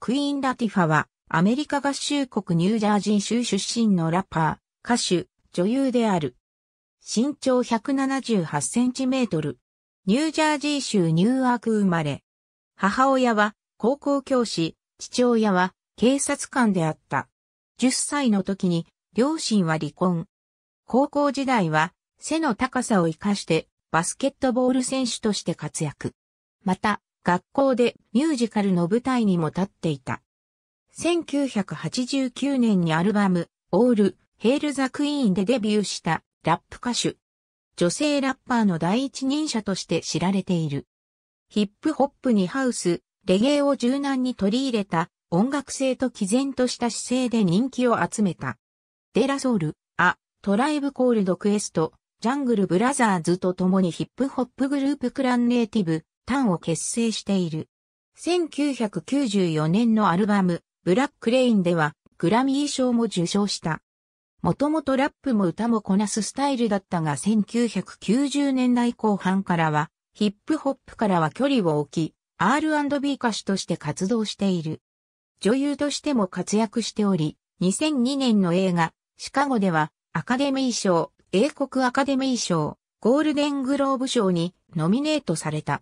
クイーン・ラティファは、アメリカ合衆国ニュージャージー州出身のラッパー、歌手、女優である。身長178センチメートル。ニュージャージー州ニューアーク生まれ。母親は高校教師、父親は警察官であった。10歳の時に両親は離婚。高校時代は背の高さを活かしてバスケットボール選手として活躍。また、学校でミュージカルの舞台にも立っていた。1989年にアルバム、オール、ヘール・ザ・クイーンでデビューしたラップ歌手。女性ラッパーの第一人者として知られている。ヒップホップにハウス、レゲエを柔軟に取り入れた音楽性と毅然とした姿勢で人気を集めた。デラソウル、ア、トライブコールドクエスト、ジャングルブラザーズと共にヒップホップグループクランネイティブ、単を結成している。1994年のアルバム、ブラックレインでは、グラミー賞も受賞した。もともとラップも歌もこなすスタイルだったが1990年代後半からは、ヒップホップからは距離を置き、R&B 歌手として活動している。女優としても活躍しており、2002年の映画、シカゴでは、アカデミー賞、英国アカデミー賞、ゴールデングローブ賞にノミネートされた。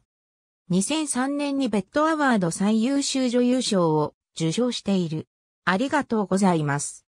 2003年にベッドアワード最優秀女優賞を受賞している。ありがとうございます。